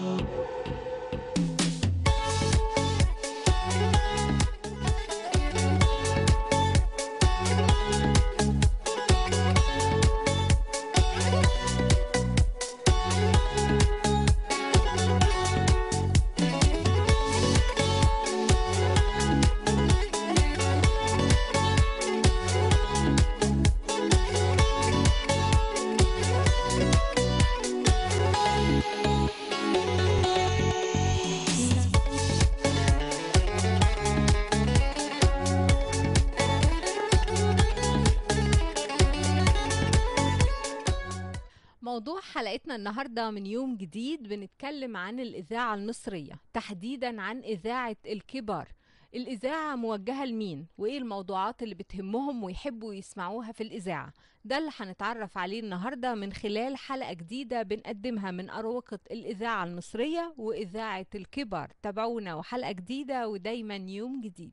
you موضوع حلقتنا النهارده من يوم جديد بنتكلم عن الاذاعه المصريه تحديدا عن اذاعه الكبار الاذاعه موجهه لمين وايه الموضوعات اللي بتهمهم ويحبوا يسمعوها في الاذاعه ده اللي هنتعرف عليه النهارده من خلال حلقه جديده بنقدمها من اروقه الاذاعه المصريه واذاعه الكبار تابعونا وحلقه جديده ودايما يوم جديد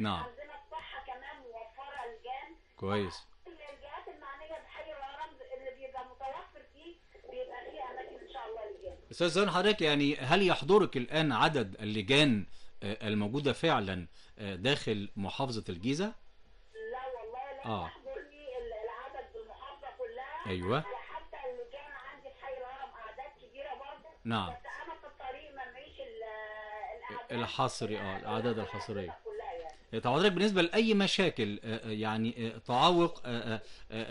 نعم عندنا الصحة كمان موفرة لجان كويس الجهات المعنية بحي الهرم اللي بيبقى متوفر فيه بيبقى فيه أماكن إن شاء الله للجان أستاذ زين حضرتك يعني هل يحضرك الآن عدد اللجان آه، الموجودة فعلا آه، داخل محافظة الجيزة؟ لا والله لا آه. يحضرني العدد بالمحافظة كلها أيوه وحتى اللجان عندي في حي الهرم أعداد كبيرة برضه نعم بس أنا في الطريق ما معيش الأعداد الحصري آه الأعداد الحصرية طب حضرتك بالنسبه لاي مشاكل آه، آه، يعني آه، تعوق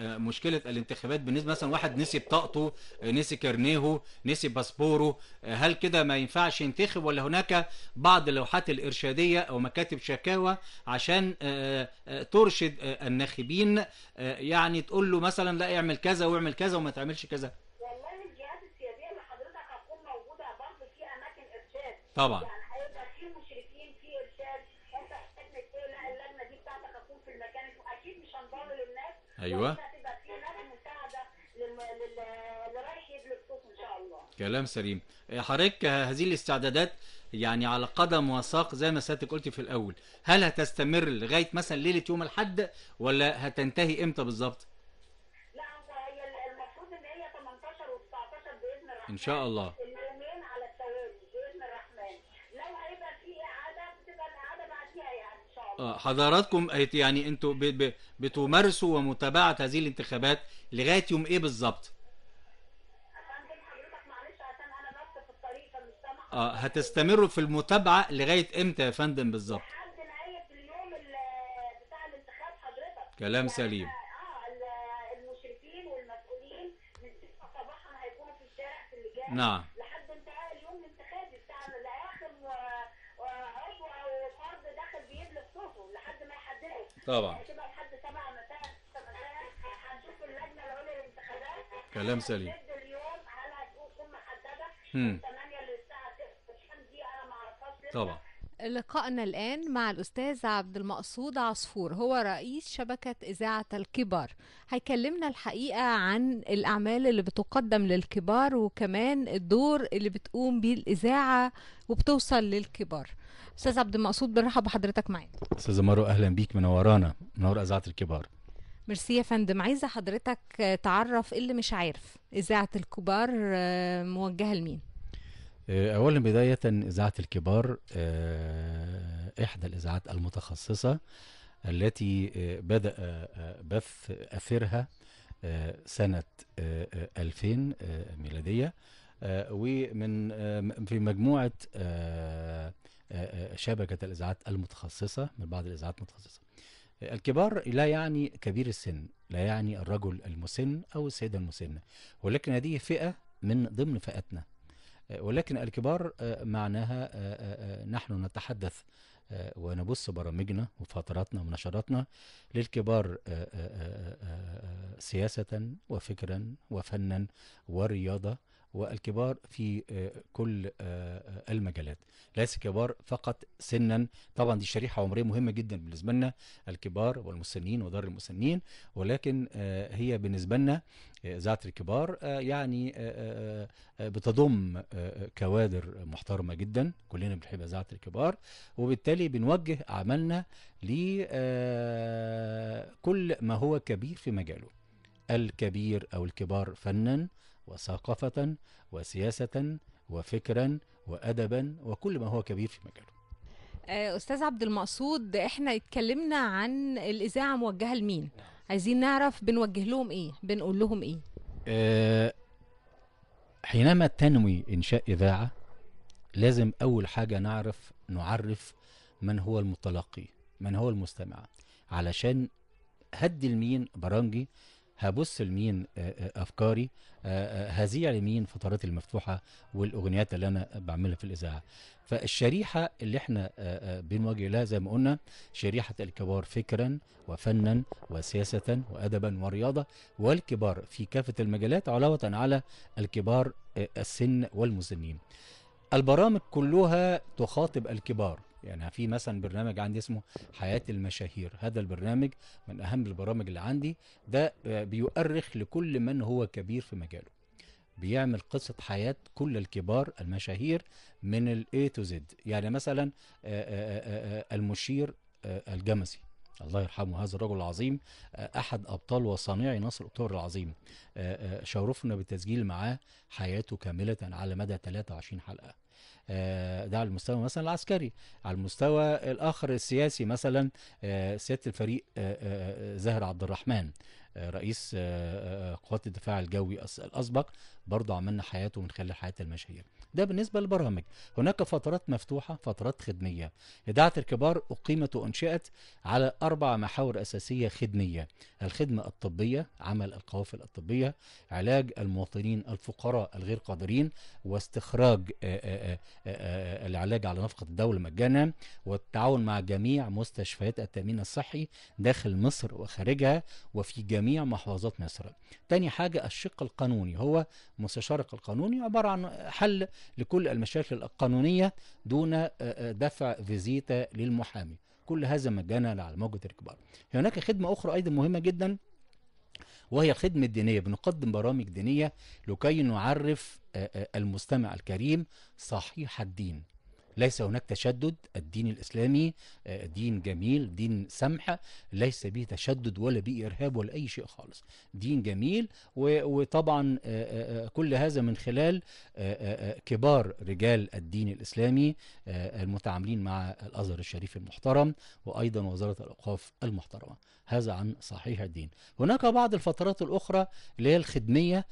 مشكله الانتخابات بالنسبه مثلا واحد نسي بطاقته نسي كرنيه نسي باسبوره هل كده ما ينفعش ينتخب ولا هناك بعض اللوحات الارشاديه او مكاتب شكاوى عشان ترشد الناخبين يعني تقول له مثلا لا اعمل كذا واعمل كذا وما تعملش كذا والله الجهات السياديه اللي حضرتك هتكون موجوده برضه في اماكن ارشاد طبعا يعني ايوه كلام سليم إيه، حضرتك هذه الاستعدادات يعني على قدم وساق زي ما سيادتك قلت في الاول هل هتستمر لغايه مثلا ليله يوم الاحد ولا هتنتهي امتى بالظبط لا هي المفروض ان هي 18 و19 باذن الله ان شاء الله حضراتكم يعني انتوا بتمارسوا ومتابعه هذه الانتخابات لغايه يوم ايه بالظبط؟ اه هتستمروا في المتابعه لغايه امتى يا فندم بالظبط؟ اليوم بتاع الانتخاب حضرتك كلام سليم اه المشرفين والمسؤولين من صباحا هيكونوا في الشارع في نعم طبعا يعني كلام سليم طبعا لقائنا الآن مع الأستاذ عبد المقصود عصفور هو رئيس شبكة إذاعة الكبار هيكلمنا الحقيقة عن الأعمال اللي بتقدم للكبار وكمان الدور اللي بتقوم به الإذاعة وبتوصل للكبار أستاذ عبد المقصود بنرحب بحضرتك معانا أستاذ مارو أهلا بيك منورانا منور إذاعة الكبار ميرسي يا فندم عايزة حضرتك تعرف إيه اللي مش عارف إذاعة الكبار آه، موجهة لمين آه، أولا بداية إذاعة الكبار آه، إحدى الإذاعات المتخصصة التي آه، بدأ بث أثرها سنة 2000 ميلادية ومن في مجموعة شبكة الإذاعات المتخصصة من بعض الإذاعات المتخصصة الكبار لا يعني كبير السن لا يعني الرجل المسن أو السيدة المسنة ولكن هذه فئة من ضمن فئتنا ولكن الكبار آه، معناها آه، آه، نحن نتحدث ونبص برامجنا وفتراتنا ونشراتنا للكبار سياسة وفكرا وفنا ورياضة والكبار في آه، كل آه، آه، المجالات ليس كبار فقط سنا طبعا دي شريحة عمرية مهمة جدا بالنسبة لنا الكبار والمسنين ودار المسنين ولكن هي بالنسبة لنا ذات الكبار يعني بتضم كوادر محترمة جدا كلنا بنحب ذات الكبار وبالتالي بنوجه أعمالنا لكل ما هو كبير في مجاله الكبير أو الكبار فنا وثقافة وسياسة وفكرا وأدبا وكل ما هو كبير في مجاله آه، أستاذ عبد المقصود احنا اتكلمنا عن الإذاعة موجهة لمين عايزين نعرف بنوجه لهم ايه بنقول لهم ايه أه حينما تنوي إنشاء إذاعة لازم أول حاجة نعرف نعرف من هو المتلقي من هو المستمع علشان هدي لمين برامجي هبص لمين آه، آه، افكاري آه، هذيع لمين فترات المفتوحه والاغنيات اللي انا بعملها في الاذاعه فالشريحه اللي احنا بنواجه لها زي ما قلنا شريحه الكبار فكرا وفنا وسياسه وادبا ورياضه والكبار في كافه المجالات علاوه على الكبار السن والمسنين البرامج كلها تخاطب الكبار يعني في مثلا برنامج عندي اسمه حياة المشاهير هذا البرنامج من أهم البرامج اللي عندي ده بيؤرخ لكل من هو كبير في مجاله بيعمل قصة حياة كل الكبار المشاهير من الـ A to Z يعني مثلا آه، آه، آه، المشير الجمسي الله يرحمه هذا الرجل العظيم آه، احد ابطال وصانعي نصر اكتوبر العظيم آه، آه، شرفنا بالتسجيل معاه حياته كامله على مدى 23 حلقه ده على المستوى مثلا العسكري على المستوى الاخر السياسي مثلا سياده الفريق زاهر عبد الرحمن رئيس قوات الدفاع الجوي الاسبق برضه عملنا حياته من خلال حياه المشاهير ده بالنسبة للبرامج هناك فترات مفتوحة فترات خدمية إذاعة الكبار أقيمت وأنشئت على أربع محاور أساسية خدمية الخدمة الطبية عمل القوافل الطبية علاج المواطنين الفقراء الغير قادرين واستخراج آه، آه، آه، العلاج على نفقة الدولة مجانا والتعاون مع جميع مستشفيات التأمين الصحي داخل مصر وخارجها وفي جميع محافظات مصر تاني حاجة الشق القانوني هو مستشارك القانوني عبارة عن حل لكل المشاكل القانونية دون آه، آه، دفع فيزيتا للمحامي كل هذا مجانا على موجة الكبار هناك خدمة أخرى أيضا مهمة جدا وهي الخدمة الدينية بنقدم برامج دينية لكي نعرف آه، المستمع الكريم صحيح الدين ليس هناك تشدد الدين الإسلامي آه، دين جميل دين سمح ليس به تشدد ولا به إرهاب ولا أي شيء خالص دين جميل وطبعا آه، آه، كل هذا من خلال كبار رجال الدين الإسلامي المتعاملين مع الأزهر الشريف المحترم وأيضا وزارة الأوقاف المحترمة هذا عن صحيح الدين هناك بعض الفترات الأخرى اللي هي الخدمية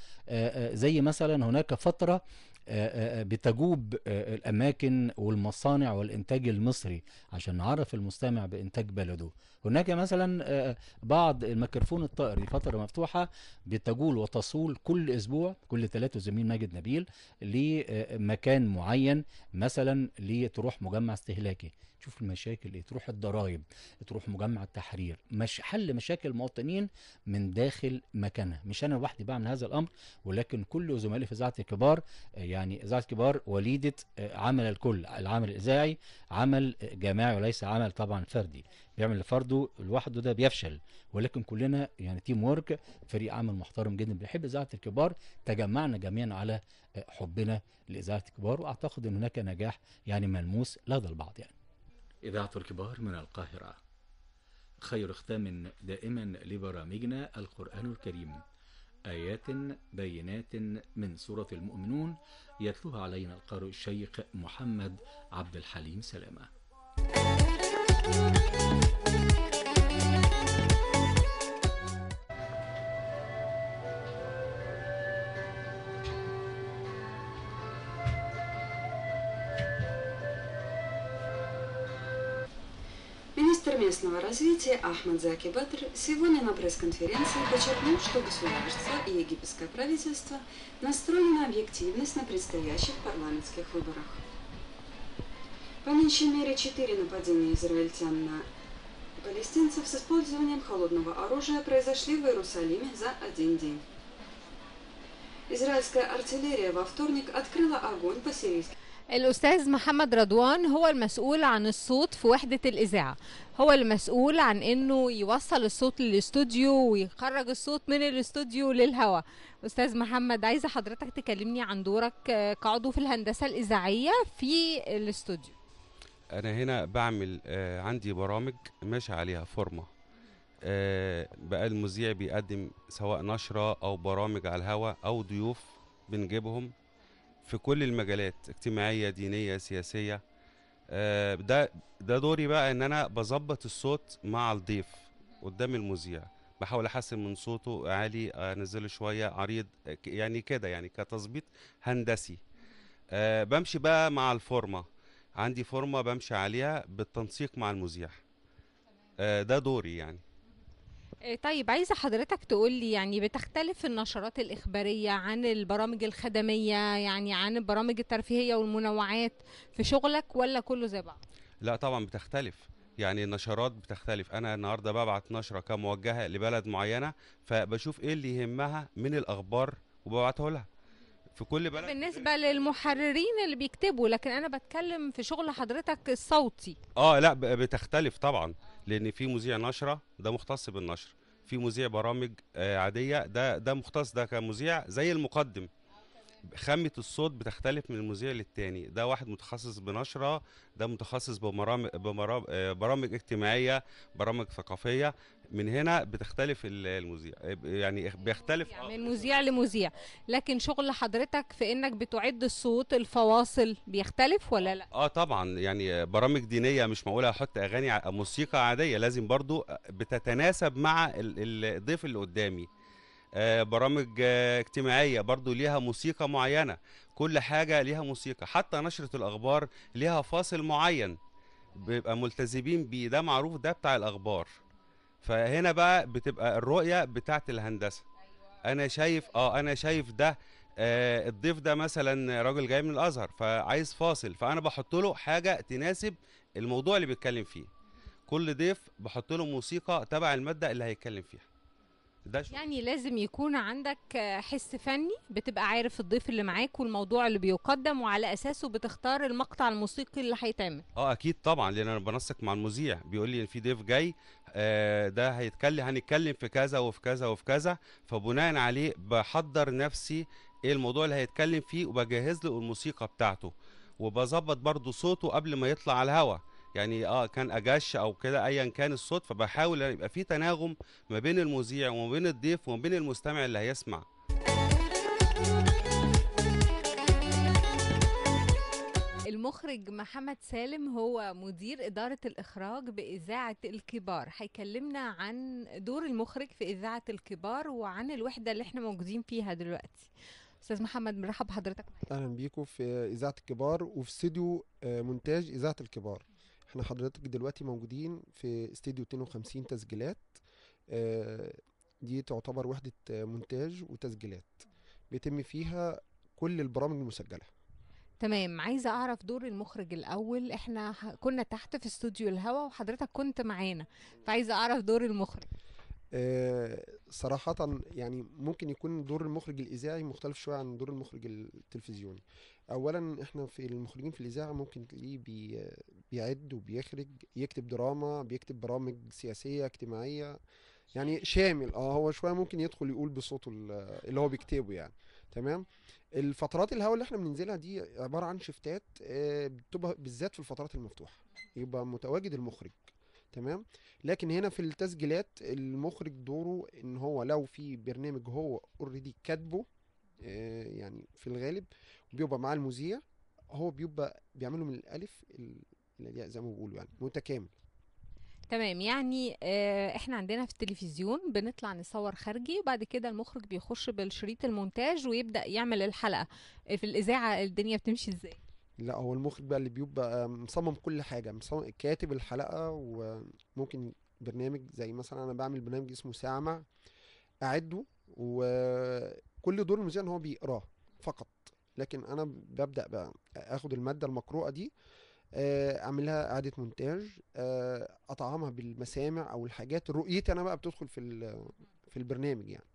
زي مثلا هناك فترة آه، آه، آه، بتجوب الأماكن والمصانع والإنتاج المصري عشان نعرف المستمع بإنتاج بلده هناك مثلا بعض الميكروفون الطائري فترة مفتوحة بتجول وتصول كل أسبوع كل ثلاثة زميل ماجد نبيل لمكان معين مثلا لتروح مجمع استهلاكي تشوف المشاكل ايه تروح الضرايب تروح مجمع التحرير مش حل مشاكل المواطنين من داخل مكانها مش انا لوحدي بعمل هذا الامر ولكن كل زملائي في اذاعه الكبار يعني اذاعه الكبار وليده آه، عمل الكل العمل الاذاعي عمل جماعي وليس عمل طبعا فردي بيعمل لفرده لوحده ده بيفشل ولكن كلنا يعني تيم ورك فريق عمل محترم جدا بيحب اذاعه الكبار تجمعنا جميعا على آه، حبنا لاذاعه الكبار واعتقد ان هناك نجاح يعني ملموس لدى البعض يعني إذاعة الكبار من القاهرة خير ختام دائما لبرامجنا القرآن الكريم آيات بينات من سورة المؤمنون يتلوها علينا القارئ الشيخ محمد عبد الحليم سلامة развития Ахмад Заки Батр сегодня на пресс-конференции подчеркнул, что государство и египетское правительство настроены на объективность на предстоящих парламентских выборах. По меньшей мере четыре нападения израильтян на палестинцев с использованием холодного оружия произошли в Иерусалиме за один день. Израильская артиллерия во вторник открыла огонь по сирийским. الأستاذ محمد رضوان هو المسؤول عن الصوت في وحدة الإذاعة هو المسؤول عن انه يوصل الصوت للاستوديو ويخرج الصوت من الاستوديو للهواء استاذ محمد عايزه حضرتك تكلمني عن دورك كعضو آه، في الهندسه الاذاعيه في الاستوديو انا هنا بعمل آه، عندي برامج ماشي عليها فورمه آه، بقى المذيع بيقدم سواء نشره او برامج على الهواء او ضيوف بنجيبهم في كل المجالات اجتماعيه دينيه سياسيه آه، ده ده دوري بقى ان انا بظبط الصوت مع الضيف قدام المذيع بحاول احسن من صوته عالي انزله شويه عريض يعني كده يعني كتظبيط هندسي أه بمشي بقى مع الفورمه عندي فورمه بمشي عليها بالتنسيق مع المذيع أه ده دوري يعني آه، طيب عايزة حضرتك تقول لي يعني بتختلف النشرات الإخبارية عن البرامج الخدمية يعني عن البرامج الترفيهية والمنوعات في شغلك ولا كله زي بعض؟ لا طبعا بتختلف يعني النشرات بتختلف انا النهارده ببعت نشره كموجهه لبلد معينه فبشوف ايه اللي يهمها من الاخبار وببعته لها في كل بلد بالنسبه للمحررين اللي بيكتبوا لكن انا بتكلم في شغل حضرتك الصوتي اه لا بتختلف طبعا لان في مذيع نشره ده مختص بالنشر في مذيع برامج آه، عاديه ده ده مختص ده كمذيع زي المقدم خامة الصوت بتختلف من المذيع للتاني ده واحد متخصص بنشرة ده متخصص ببرامج, آه، ببرامج اجتماعية برامج ثقافية من هنا بتختلف المذيع يعني بيختلف يعني من مذيع لمذيع لكن شغل حضرتك في انك بتعد الصوت الفواصل بيختلف ولا لا اه طبعا يعني برامج دينيه مش معقوله احط اغاني موسيقى عاديه لازم برضو بتتناسب مع الضيف اللي قدامي آه برامج آه اجتماعية برضو ليها موسيقى معينة كل حاجة ليها موسيقى حتى نشرة الأخبار ليها فاصل معين بيبقى ملتزمين بيه ده معروف ده بتاع الأخبار فهنا بقى بتبقى الرؤيه بتاعت الهندسه أيوة. انا شايف اه انا شايف ده آه الضيف ده مثلا راجل جاي من الازهر فعايز فاصل فانا بحط له حاجه تناسب الموضوع اللي بيتكلم فيه كل ضيف بحط له موسيقى تبع الماده اللي هيتكلم فيها ده يعني لازم يكون عندك حس فني بتبقى عارف الضيف اللي معاك والموضوع اللي بيقدم وعلى اساسه بتختار المقطع الموسيقي اللي هيتعمل اه اكيد طبعا لان انا بنسق مع المذيع بيقول لي ان في ضيف جاي آه ده هيتكلم هنتكلم في كذا وفي كذا وفي كذا فبناء عليه بحضر نفسي ايه الموضوع اللي هيتكلم فيه وبجهز له الموسيقى بتاعته وبظبط برضه صوته قبل ما يطلع على الهواء يعني اه كان اجش او كده ايا كان الصوت فبحاول يعني يبقى في تناغم ما بين المذيع وما بين الضيف وما بين المستمع اللي هيسمع المخرج محمد سالم هو مدير إدارة الإخراج بإذاعة الكبار هيكلمنا عن دور المخرج في إذاعة الكبار وعن الوحدة اللي احنا موجودين فيها دلوقتي أستاذ محمد مرحب بحضرتك أهلا بيكم في إذاعة الكبار وفي استوديو آه، مونتاج إذاعة الكبار احنا حضرتك دلوقتي موجودين في استديو 52 تسجيلات آه، دي تعتبر وحدة مونتاج وتسجيلات بيتم فيها كل البرامج المسجلة تمام عايزة أعرف دور المخرج الأول احنا كنا تحت في استوديو الهوا وحضرتك كنت معانا فعايزة أعرف دور المخرج آه، صراحة يعني ممكن يكون دور المخرج الإذاعي مختلف شوية عن دور المخرج التلفزيوني أولا إحنا في المخرجين في الإذاعة ممكن تلاقيه بي بيعد وبيخرج يكتب دراما بيكتب برامج سياسية اجتماعية يعني شامل اه هو شوية ممكن يدخل يقول بصوته اللي هو بيكتبه يعني تمام الفترات الهوا اللي احنا بننزلها دي عبارة عن شفتات آه، بتبقى بالذات في الفترات المفتوحة يبقى متواجد المخرج تمام لكن هنا في التسجيلات المخرج دوره ان هو لو في برنامج هو اوريدي كاتبه آه، يعني في الغالب بيبقى معاه المذيع هو بيبقى بيعمله من الالف الياء زي ما بيقولوا يعني متكامل تمام يعني آه، احنا عندنا في التلفزيون بنطلع نصور خارجي وبعد كده المخرج بيخش بالشريط المونتاج ويبدأ يعمل الحلقة في الإذاعة الدنيا بتمشي ازاي لا هو المخرج بقى اللي بيبقى مصمم كل حاجه مصمم كاتب الحلقه وممكن برنامج زي مثلا انا بعمل برنامج اسمه سامع اعده وكل دور المذيع ان هو بيقراه فقط لكن انا ببدا بقى اخد الماده المقروءه دي آه، اعملها اعاده مونتاج آه، اطعمها بالمسامع او الحاجات رؤيتي انا بقى بتدخل في في البرنامج يعني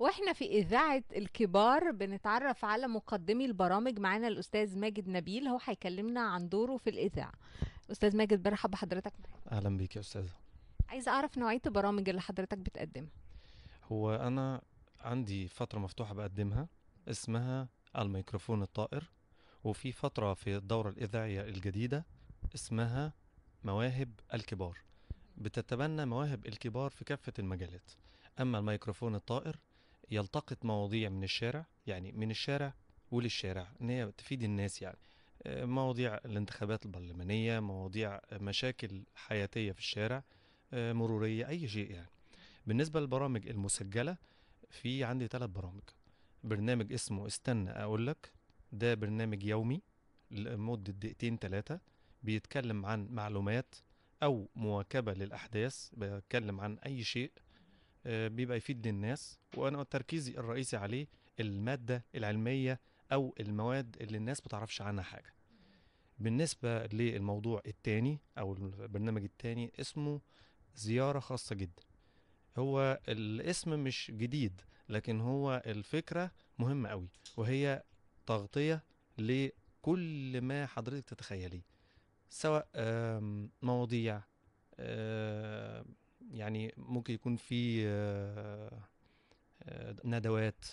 واحنا في اذاعه الكبار بنتعرف على مقدمي البرامج معانا الاستاذ ماجد نبيل هو هيكلمنا عن دوره في الاذاعه استاذ ماجد برحب بحضرتك اهلا بيك يا استاذه عايز اعرف نوعيه البرامج اللي حضرتك بتقدمها هو انا عندي فتره مفتوحه بقدمها اسمها الميكروفون الطائر وفي فتره في الدوره الاذاعيه الجديده اسمها مواهب الكبار بتتبنى مواهب الكبار في كافة المجالات أما الميكروفون الطائر يلتقط مواضيع من الشارع يعني من الشارع وللشارع ان هي تفيد الناس يعني آه، مواضيع الانتخابات البرلمانية مواضيع مشاكل حياتية في الشارع آه، مرورية أي شيء يعني بالنسبة للبرامج المسجلة في عندي ثلاث برامج برنامج اسمه استنى أقول لك ده برنامج يومي لمدة دقيقتين ثلاثة بيتكلم عن معلومات أو مواكبة للأحداث بيتكلم عن أي شيء آه، بيبقى يفيد للناس وانا تركيزي الرئيسي عليه الماده العلميه او المواد اللي الناس بتعرفش عنها حاجه بالنسبه للموضوع الثاني او البرنامج الثاني اسمه زياره خاصه جدا هو الاسم مش جديد لكن هو الفكره مهمه قوي وهي تغطيه لكل ما حضرتك تتخيليه سواء مواضيع يعني ممكن يكون في آه، آه، ندوات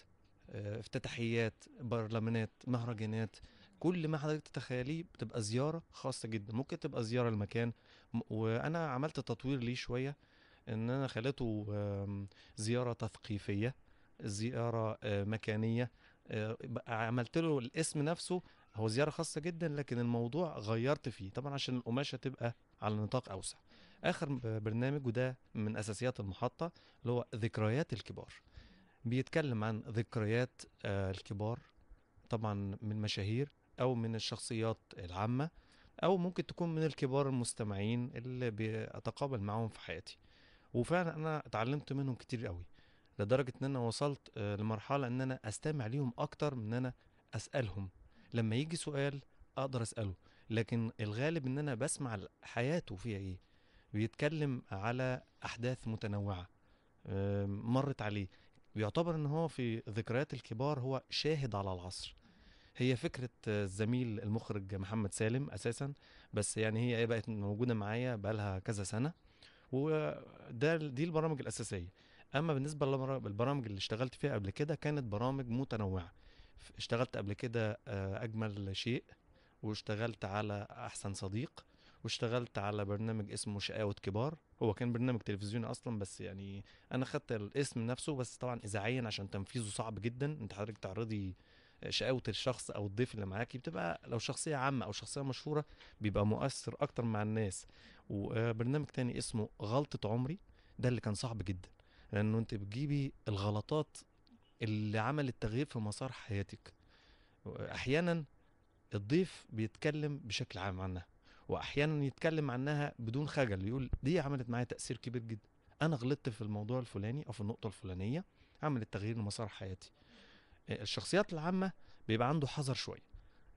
آه، افتتاحيات برلمانات مهرجانات كل ما حضرتك تتخيليه بتبقى زياره خاصه جدا ممكن تبقى زياره لمكان وانا عملت تطوير ليه شويه ان انا خليته زياره تثقيفيه زياره مكانيه عملت له الاسم نفسه هو زياره خاصه جدا لكن الموضوع غيرت فيه طبعا عشان القماشه تبقى على نطاق اوسع اخر برنامج وده من اساسيات المحطه اللي هو ذكريات الكبار بيتكلم عن ذكريات آه، الكبار طبعا من مشاهير او من الشخصيات العامه او ممكن تكون من الكبار المستمعين اللي بيتقابل معاهم في حياتي وفعلا انا اتعلمت منهم كتير قوي لدرجه ان انا وصلت آه، لمرحله ان انا استمع ليهم اكتر من ان انا اسالهم لما يجي سؤال اقدر اساله لكن الغالب ان انا بسمع حياته فيها ايه بيتكلم على احداث متنوعه مرت عليه بيعتبر ان هو في ذكريات الكبار هو شاهد على العصر هي فكره الزميل المخرج محمد سالم اساسا بس يعني هي إيه بقت موجوده معايا بقالها كذا سنه وده دي البرامج الاساسيه اما بالنسبه للبرامج اللي اشتغلت فيها قبل كده كانت برامج متنوعه اشتغلت قبل كده آه، اجمل شيء واشتغلت على احسن صديق واشتغلت على برنامج اسمه شقاوة كبار هو كان برنامج تلفزيوني اصلا بس يعني انا خدت الاسم نفسه بس طبعا اذاعيا عشان تنفيذه صعب جدا انت حضرتك تعرضي شقاوة الشخص او الضيف اللي معاكي بتبقى لو شخصية عامة او شخصية مشهورة بيبقى مؤثر اكتر مع الناس وبرنامج تاني اسمه غلطة عمري ده اللي كان صعب جدا لانه انت بتجيبي الغلطات اللي عملت تغيير في مسار حياتك احيانا الضيف بيتكلم بشكل عام عنها واحيانا يتكلم عنها بدون خجل يقول دي عملت معايا تاثير كبير جدا انا غلطت في الموضوع الفلاني او في النقطه الفلانيه عملت تغيير لمسار حياتي آه، الشخصيات العامه بيبقى عنده حذر شويه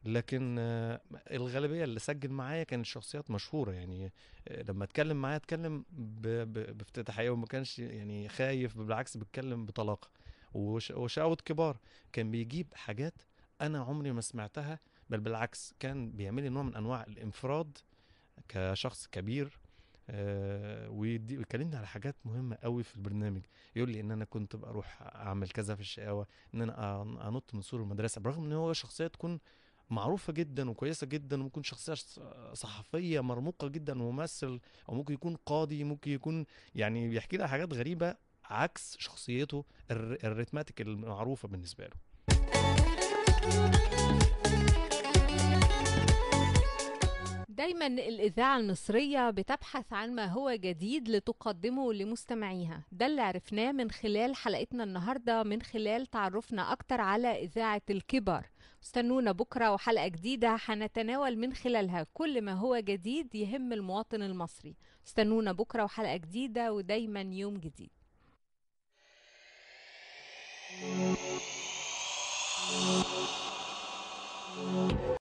لكن آه، الغالبيه اللي سجل معايا كانت شخصيات مشهوره يعني آه، لما اتكلم معايا اتكلم بافتتاحيه وما كانش يعني خايف بالعكس بتكلم بطلاقه وشاوت كبار كان بيجيب حاجات انا عمري ما سمعتها بل بالعكس كان بيعمل لي نوع من انواع الانفراد كشخص كبير آه، ويكلمني على حاجات مهمه قوي في البرنامج يقول لي ان انا كنت بروح اعمل كذا في الشقاوه ان انا انط من سور المدرسه برغم ان هو شخصيه تكون معروفة جدا وكويسة جدا وممكن شخصية صحفية مرموقة جدا وممثل أو ممكن يكون قاضي ممكن يكون يعني بيحكي لها حاجات غريبة عكس شخصيته الريتماتيك المعروفة بالنسبة له دايما الإذاعة المصرية بتبحث عن ما هو جديد لتقدمه لمستمعيها ده اللي عرفناه من خلال حلقتنا النهاردة من خلال تعرفنا أكتر على إذاعة الكبار استنونا بكرة وحلقة جديدة هنتناول من خلالها كل ما هو جديد يهم المواطن المصري استنونا بكرة وحلقة جديدة ودايما يوم جديد